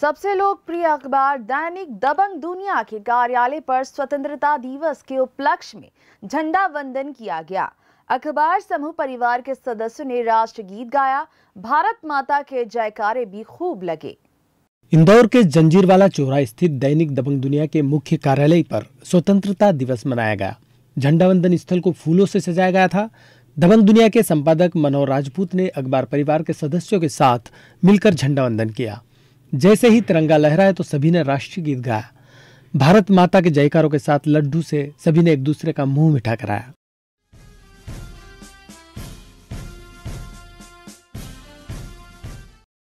सबसे लोकप्रिय अखबार दैनिक दबंग दुनिया के कार्यालय पर स्वतंत्रता दिवस के उपलक्ष्य में झंडा वंदन किया गया अखबार समूह परिवार के सदस्यों ने राष्ट्रगीत गाया भारत माता के जयकारे भी खूब लगे इंदौर के जंजीरवाला चौरा स्थित दैनिक दबंग दुनिया के मुख्य कार्यालय पर स्वतंत्रता दिवस मनाया गया झंडा वंदन स्थल को फूलों से सजाया गया था दबंग दुनिया के संपादक मनोहर राजपूत ने अखबार परिवार के सदस्यों के साथ मिलकर झंडा वंदन किया जैसे ही तिरंगा लहराया तो सभी ने राष्ट्रीय गीत गाया भारत माता के जयकारों के साथ लड्डू से सभी ने एक दूसरे का मुंह मिठा कराया